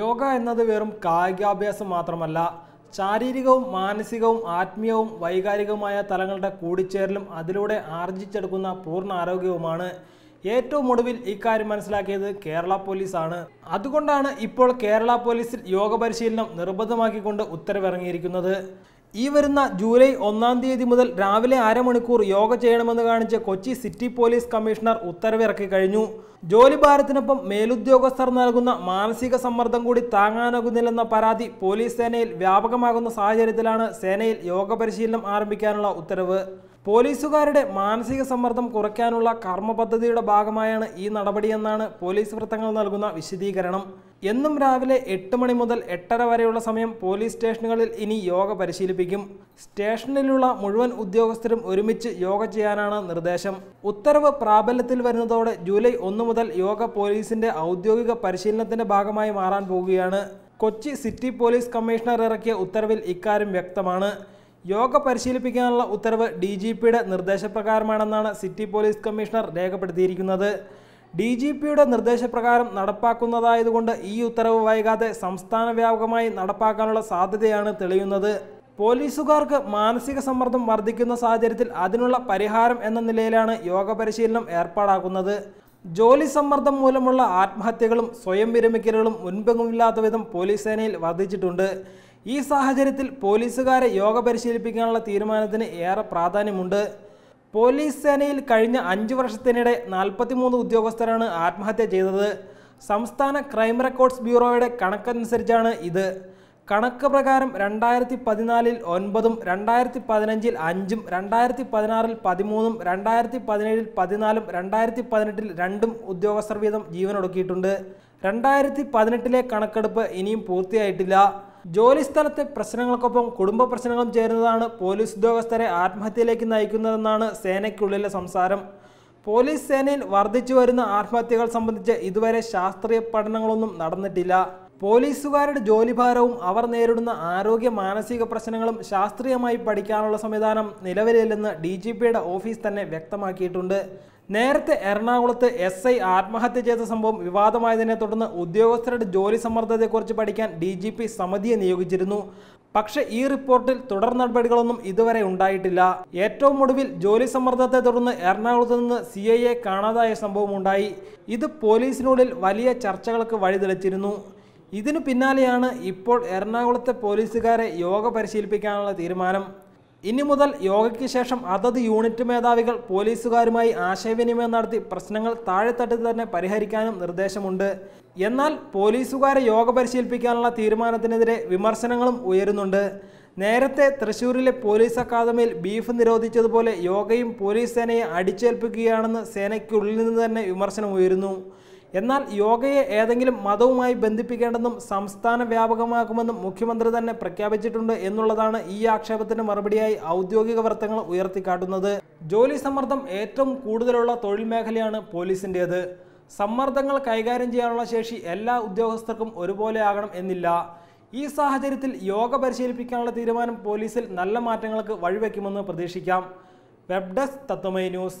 യോഗ എന്നത് വെറും കായികാഭ്യാസം മാത്രമല്ല ശാരീരികവും മാനസികവും ആത്മീയവും വൈകാരികവുമായ തലങ്ങളുടെ കൂടിച്ചേരലും അതിലൂടെ ആർജിച്ചെടുക്കുന്ന പൂർണ്ണ ആരോഗ്യവുമാണ് ഏറ്റവും ഒടുവിൽ ഇക്കാര്യം മനസ്സിലാക്കിയത് കേരള പോലീസാണ് അതുകൊണ്ടാണ് ഇപ്പോൾ കേരള പോലീസിൽ യോഗ പരിശീലനം നിർബന്ധമാക്കിക്കൊണ്ട് ഉത്തരവിറങ്ങിയിരിക്കുന്നത് ഈ വരുന്ന ജൂലൈ ഒന്നാം തീയതി മുതൽ രാവിലെ അരമണിക്കൂർ യോഗ ചെയ്യണമെന്ന് കാണിച്ച് കൊച്ചി സിറ്റി പോലീസ് കമ്മീഷണർ ഉത്തരവിറക്കി കഴിഞ്ഞു ജോലിഭാരത്തിനൊപ്പം മേലുദ്യോഗസ്ഥർ നൽകുന്ന മാനസിക സമ്മർദ്ദം കൂടി താങ്ങാനാകുന്നില്ലെന്ന പരാതി പോലീസ് സേനയിൽ വ്യാപകമാകുന്ന സാഹചര്യത്തിലാണ് സേനയിൽ യോഗ പരിശീലനം ആരംഭിക്കാനുള്ള ഉത്തരവ് പോലീസുകാരുടെ മാനസിക സമ്മർദ്ദം കുറയ്ക്കാനുള്ള കർമ്മ പദ്ധതിയുടെ ഭാഗമായാണ് ഈ നടപടിയെന്നാണ് പോലീസ് വൃത്തങ്ങൾ നൽകുന്ന വിശദീകരണം എന്നും രാവിലെ എട്ട് മണി മുതൽ എട്ടര വരെയുള്ള സമയം പോലീസ് സ്റ്റേഷനുകളിൽ ഇനി യോഗ പരിശീലിപ്പിക്കും സ്റ്റേഷനിലുള്ള മുഴുവൻ ഉദ്യോഗസ്ഥരും ഒരുമിച്ച് യോഗ ചെയ്യാനാണ് നിർദ്ദേശം ഉത്തരവ് പ്രാബല്യത്തിൽ വരുന്നതോടെ ജൂലൈ ഒന്ന് മുതൽ യോഗ പോലീസിന്റെ ഔദ്യോഗിക പരിശീലനത്തിന്റെ ഭാഗമായി മാറാൻ പോകുകയാണ് കൊച്ചി സിറ്റി പോലീസ് കമ്മീഷണർ ഇറക്കിയ ഉത്തരവിൽ ഇക്കാര്യം വ്യക്തമാണ് യോഗ പരിശീലിപ്പിക്കാനുള്ള ഉത്തരവ് ഡി ജി പിയുടെ നിർദ്ദേശപ്രകാരമാണെന്നാണ് സിറ്റി പോലീസ് കമ്മീഷണർ രേഖപ്പെടുത്തിയിരിക്കുന്നത് ഡി ജി പിയുടെ നിർദ്ദേശപ്രകാരം നടപ്പാക്കുന്നതായതുകൊണ്ട് ഈ ഉത്തരവ് വൈകാതെ സംസ്ഥാന വ്യാപകമായി നടപ്പാക്കാനുള്ള സാധ്യതയാണ് തെളിയുന്നത് പോലീസുകാർക്ക് മാനസിക സമ്മർദ്ദം വർദ്ധിക്കുന്ന സാഹചര്യത്തിൽ അതിനുള്ള പരിഹാരം എന്ന നിലയിലാണ് യോഗ പരിശീലനം ഏർപ്പാടാക്കുന്നത് ജോലി സമ്മർദ്ദം മൂലമുള്ള ആത്മഹത്യകളും സ്വയം വിരമിക്കലുകളും മുൻപെങ്ങുമില്ലാത്ത വിധം പോലീസ് സേനയിൽ വർദ്ധിച്ചിട്ടുണ്ട് ഈ സാഹചര്യത്തിൽ പോലീസുകാരെ യോഗ പരിശീലിപ്പിക്കാനുള്ള തീരുമാനത്തിന് ഏറെ പ്രാധാന്യമുണ്ട് പോലീസ് സേനയിൽ കഴിഞ്ഞ അഞ്ചു വർഷത്തിനിടെ നാൽപ്പത്തിമൂന്ന് ഉദ്യോഗസ്ഥരാണ് ആത്മഹത്യ ചെയ്തത് സംസ്ഥാന ക്രൈം റെക്കോർഡ്സ് ബ്യൂറോയുടെ കണക്കനുസരിച്ചാണ് ഇത് കണക്ക് പ്രകാരം രണ്ടായിരത്തി പതിനാലിൽ ഒൻപതും രണ്ടായിരത്തി പതിനഞ്ചിൽ അഞ്ചും രണ്ടായിരത്തി പതിനാറിൽ പതിമൂന്നും രണ്ടായിരത്തി പതിനേഴിൽ പതിനാലും രണ്ടായിരത്തി പതിനെട്ടിൽ രണ്ടും ഉദ്യോഗസ്ഥർ വീതം ജീവനൊടുക്കിയിട്ടുണ്ട് രണ്ടായിരത്തി പതിനെട്ടിലെ കണക്കെടുപ്പ് ഇനിയും പൂർത്തിയായിട്ടില്ല ജോലിസ്ഥലത്തെ പ്രശ്നങ്ങൾക്കൊപ്പം കുടുംബ പ്രശ്നങ്ങളും ചേരുന്നതാണ് പോലീസ് ഉദ്യോഗസ്ഥരെ ആത്മഹത്യയിലേക്ക് നയിക്കുന്നതെന്നാണ് സേനയ്ക്കുള്ളിലെ സംസാരം പോലീസ് സേനയിൽ വർദ്ധിച്ചു വരുന്ന ആത്മഹത്യകൾ സംബന്ധിച്ച് ഇതുവരെ ശാസ്ത്രീയ പഠനങ്ങളൊന്നും നടന്നിട്ടില്ല പോലീസുകാരുടെ ജോലിഭാരവും അവർ നേരിടുന്ന ആരോഗ്യ മാനസിക പ്രശ്നങ്ങളും ശാസ്ത്രീയമായി പഠിക്കാനുള്ള സംവിധാനം നിലവിലില്ലെന്ന് ഡി ജി പിയുടെ ഓഫീസ് തന്നെ വ്യക്തമാക്കിയിട്ടുണ്ട് നേരത്തെ എറണാകുളത്ത് എസ് ഐ ആത്മഹത്യ ചെയ്ത സംഭവം വിവാദമായതിനെ തുടർന്ന് ഉദ്യോഗസ്ഥരുടെ ജോലി സമ്മർദ്ദത്തെക്കുറിച്ച് പഠിക്കാൻ ഡി ജി പി സമിതിയെ നിയോഗിച്ചിരുന്നു പക്ഷേ ഈ റിപ്പോർട്ടിൽ തുടർ നടപടികളൊന്നും ഇതുവരെ ഉണ്ടായിട്ടില്ല ഏറ്റവും ഒടുവിൽ ജോലി സമ്മർദ്ദത്തെ തുടർന്ന് എറണാകുളത്ത് നിന്ന് സി ഐ എ കാണാതായ സംഭവമുണ്ടായി ഇത് പോലീസിനുള്ളിൽ വലിയ ചർച്ചകൾക്ക് വഴിതെളിച്ചിരുന്നു ഇതിനു പിന്നാലെയാണ് ഇപ്പോൾ എറണാകുളത്തെ പോലീസുകാരെ യോഗ പരിശീലിപ്പിക്കാനുള്ള തീരുമാനം ഇനി മുതൽ യോഗയ്ക്ക് ശേഷം അതത് യൂണിറ്റ് മേധാവികൾ പോലീസുകാരുമായി ആശയവിനിമയം നടത്തി പ്രശ്നങ്ങൾ താഴെത്തട്ടിൽ തന്നെ പരിഹരിക്കാനും നിർദ്ദേശമുണ്ട് എന്നാൽ പോലീസുകാരെ യോഗ പരിശീലിപ്പിക്കാനുള്ള തീരുമാനത്തിനെതിരെ വിമർശനങ്ങളും ഉയരുന്നുണ്ട് നേരത്തെ തൃശൂരിലെ പോലീസ് അക്കാദമിയിൽ ബീഫ് നിരോധിച്ചതുപോലെ യോഗയും പോലീസ് സേനയെ അടിച്ചേൽപ്പിക്കുകയാണെന്ന് സേനയ്ക്കുള്ളിൽ നിന്ന് തന്നെ വിമർശനം ഉയരുന്നു എന്നാൽ യോഗയെ ഏതെങ്കിലും മതവുമായി ബന്ധിപ്പിക്കേണ്ടെന്നും സംസ്ഥാന വ്യാപകമാക്കുമെന്നും മുഖ്യമന്ത്രി തന്നെ പ്രഖ്യാപിച്ചിട്ടുണ്ട് എന്നുള്ളതാണ് ഈ ആക്ഷേപത്തിന് മറുപടിയായി ഔദ്യോഗിക വൃത്തങ്ങൾ ഉയർത്തിക്കാട്ടുന്നത് ജോലി സമ്മർദ്ദം ഏറ്റവും കൂടുതലുള്ള തൊഴിൽ മേഖലയാണ് പോലീസിൻ്റേത് സമ്മർദ്ദങ്ങൾ കൈകാര്യം ചെയ്യാനുള്ള ശേഷി എല്ലാ ഉദ്യോഗസ്ഥർക്കും ഒരുപോലെ ആകണം എന്നില്ല ഈ സാഹചര്യത്തിൽ യോഗ പരിശീലിപ്പിക്കാനുള്ള തീരുമാനം പോലീസിൽ നല്ല മാറ്റങ്ങൾക്ക് വഴിവെക്കുമെന്ന് പ്രതീക്ഷിക്കാം വെബ് ഡെസ്ക് തത്വമൈ ന്യൂസ്